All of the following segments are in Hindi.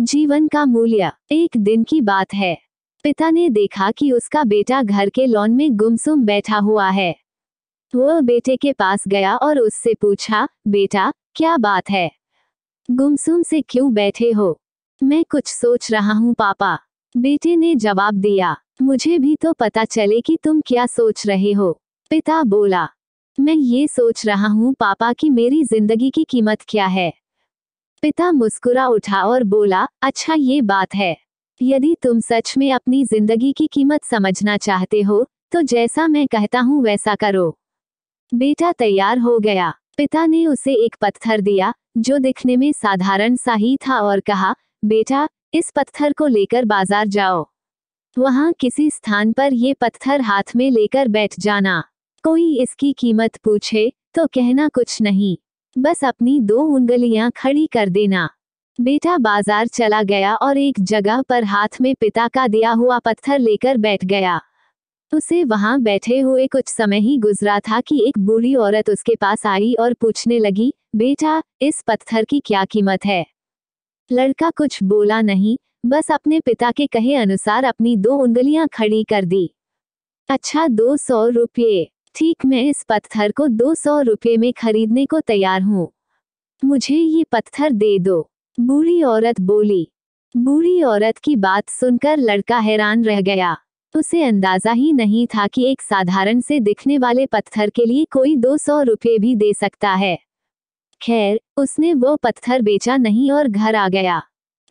जीवन का मूल्य एक दिन की बात है पिता ने देखा कि उसका बेटा घर के लॉन में गुमसुम बैठा हुआ है वह बेटे के पास गया और उससे पूछा बेटा क्या बात है गुमसुम से क्यों बैठे हो मैं कुछ सोच रहा हूँ पापा बेटे ने जवाब दिया मुझे भी तो पता चले कि तुम क्या सोच रहे हो पिता बोला मैं ये सोच रहा हूँ पापा कि मेरी जिंदगी की कीमत क्या है पिता मुस्कुरा उठा और बोला अच्छा ये बात है यदि तुम सच में अपनी जिंदगी की कीमत समझना चाहते हो तो जैसा मैं कहता हूँ वैसा करो बेटा तैयार हो गया पिता ने उसे एक पत्थर दिया जो दिखने में साधारण सा ही था और कहा बेटा इस पत्थर को लेकर बाजार जाओ वहाँ किसी स्थान पर ये पत्थर हाथ में लेकर बैठ जाना कोई इसकी कीमत पूछे तो कहना कुछ नहीं बस अपनी दो उंगलियां खड़ी कर देना बेटा बाजार चला गया और एक जगह पर हाथ में पिता का दिया हुआ पत्थर लेकर बैठ गया उसे वहां बैठे हुए कुछ समय ही गुजरा था कि एक बूढ़ी औरत उसके पास आई और पूछने लगी बेटा इस पत्थर की क्या कीमत है लड़का कुछ बोला नहीं बस अपने पिता के कहे अनुसार अपनी दो उंगलियां खड़ी कर दी अच्छा दो सौ रुपये ठीक मैं इस पत्थर को दो सौ रुपये में खरीदने को तैयार हूँ मुझे ये पत्थर दे दो बूढ़ी औरत बोली बूढ़ी औरत की बात सुनकर लड़का हैरान रह गया उसे अंदाजा ही नहीं था कि एक साधारण से दिखने वाले पत्थर के लिए कोई दो सौ रुपये भी दे सकता है खैर उसने वो पत्थर बेचा नहीं और घर आ गया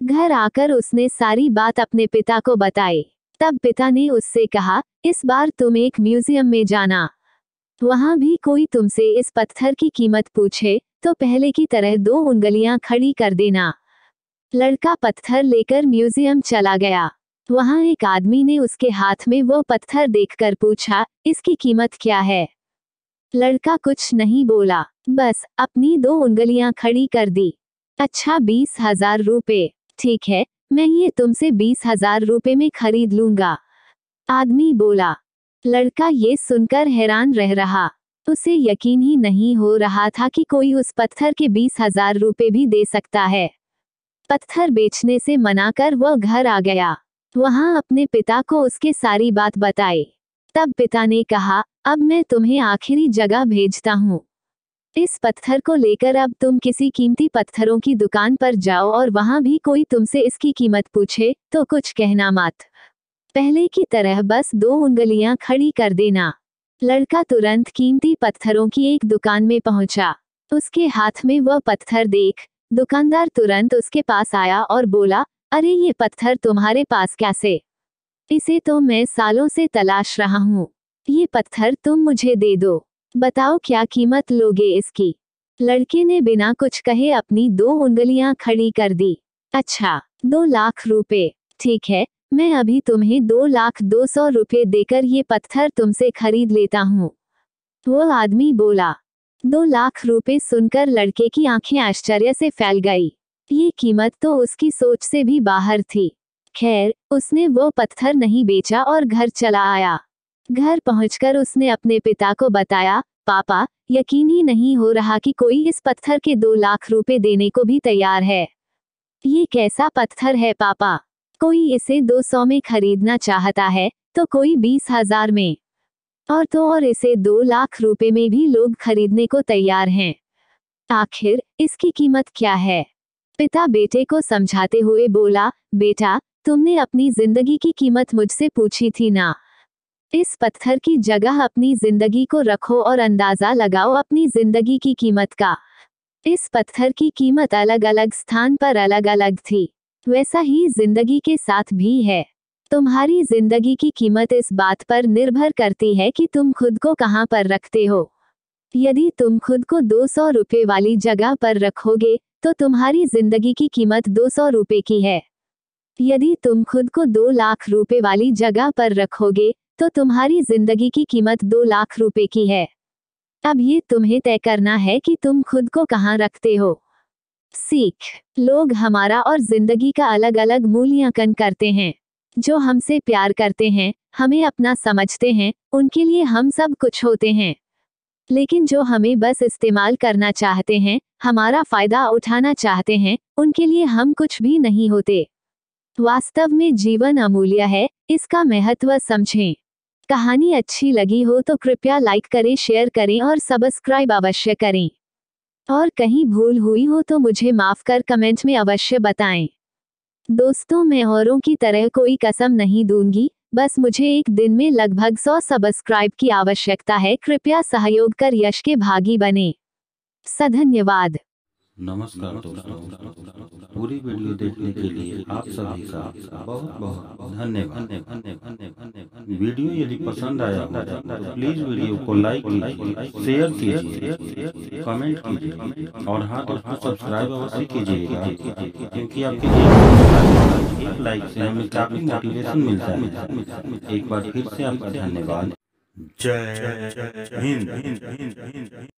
घर आकर उसने सारी बात अपने पिता को बताई तब पिता ने उससे कहा इस बार तुम एक म्यूजियम में जाना वहाँ भी कोई तुमसे इस पत्थर की कीमत पूछे तो पहले की तरह दो उंगलियां खड़ी कर देना लड़का पत्थर लेकर म्यूजियम चला गया वहाँ एक आदमी ने उसके हाथ में वो पत्थर देखकर पूछा इसकी कीमत क्या है लड़का कुछ नहीं बोला बस अपनी दो उंगलियां खड़ी कर दी अच्छा बीस हजार रूपए ठीक है मैं ये तुमसे बीस हजार रूपए में खरीद लूंगा आदमी बोला लड़का ये सुनकर हैरान रह रहा उसे यकीन ही नहीं हो रहा था कि कोई उस पत्थर के बीस हजार रुपये भी दे सकता है पत्थर बेचने से मना कर वह घर आ गया वहां अपने पिता को उसके सारी बात बताई तब पिता ने कहा अब मैं तुम्हें आखिरी जगह भेजता हूँ इस पत्थर को लेकर अब तुम किसी कीमती पत्थरों की दुकान पर जाओ और वहां भी कोई तुमसे इसकी कीमत पूछे तो कुछ कहना मत पहले की तरह बस दो उंगलियां खड़ी कर देना लड़का तुरंत कीमती पत्थरों की एक दुकान में पहुंचा उसके हाथ में वह पत्थर देख दुकानदार तुरंत उसके पास आया और बोला अरे ये पत्थर तुम्हारे पास कैसे इसे तो मैं सालों से तलाश रहा हूँ ये पत्थर तुम मुझे दे दो बताओ क्या कीमत लोगे इसकी लड़के ने बिना कुछ कहे अपनी दो उंगलियां खड़ी कर दी अच्छा दो लाख रुपए ठीक है मैं अभी तुम्हें दो लाख दो सौ रुपये देकर ये पत्थर तुमसे खरीद लेता हूँ वो आदमी बोला दो लाख रुपये सुनकर लड़के की आंखें आश्चर्य से फैल गई ये कीमत तो उसकी सोच से भी बाहर थी खैर उसने वो पत्थर नहीं बेचा और घर चला आया घर पहुंचकर उसने अपने पिता को बताया पापा यकीन ही नहीं हो रहा कि कोई इस पत्थर के दो लाख रुपए देने को भी तैयार है ये कैसा पत्थर है पापा कोई इसे 200 में खरीदना चाहता है तो कोई बीस हजार में और तो और इसे दो लाख रुपए में भी लोग खरीदने को तैयार हैं आखिर इसकी कीमत क्या है पिता बेटे को समझाते हुए बोला बेटा तुमने अपनी जिंदगी की कीमत मुझसे पूछी थी ना इस पत्थर की जगह अपनी जिंदगी को रखो और अंदाजा लगाओ अपनी जिंदगी की कीमत का इस पत्थर की कीमत अलग अलग स्थान पर अलग अलग थी वैसा ही जिंदगी के साथ भी है तुम्हारी जिंदगी की कीमत इस बात पर निर्भर करती है कि तुम खुद को कहाँ पर रखते हो यदि तुम खुद को दो सौ रुपये वाली जगह पर रखोगे तो तुम्हारी जिंदगी की कीमत दो सौ रुपये की है यदि तुम खुद को दो लाख रुपए वाली जगह पर रखोगे तो तुम्हारी जिंदगी की कीमत दो लाख रुपए की है अब ये तुम्हें तय करना है कि तुम खुद को कहाँ रखते हो सीख लोग हमारा और जिंदगी का अलग अलग मूल्यांकन करते हैं जो हमसे प्यार करते हैं हमें अपना समझते हैं उनके लिए हम सब कुछ होते हैं लेकिन जो हमें बस इस्तेमाल करना चाहते हैं हमारा फायदा उठाना चाहते हैं उनके लिए हम कुछ भी नहीं होते वास्तव में जीवन अमूल्य है इसका महत्व समझें कहानी अच्छी लगी हो तो कृपया लाइक करें शेयर करें और सब्सक्राइब अवश्य करें और कहीं भूल हुई हो तो मुझे माफ कर कमेंट में अवश्य बताएं दोस्तों मैं औरों की तरह कोई कसम नहीं दूंगी बस मुझे एक दिन में लगभग सौ सब्सक्राइब की आवश्यकता है कृपया सहयोग कर यश के भागी बने सधन्यवाद नमस्कार दोस्तों पूरी वीडियो देखने के लिए आप सभी का बहुत बहुत धन्यवाद वीडियो यदि पसंद आया हो तो प्लीज तो वीडियो को लाइक शेयर कीजिए कमेंट कीजिए और हाँ दोस्तों सब्सक्राइब अवश्य कीजिएगा क्योंकि आपके एक लाइक से हमें काफी मोटिवेशन मिलता है एक बार फिर से आपका धन्यवाद जय हिंद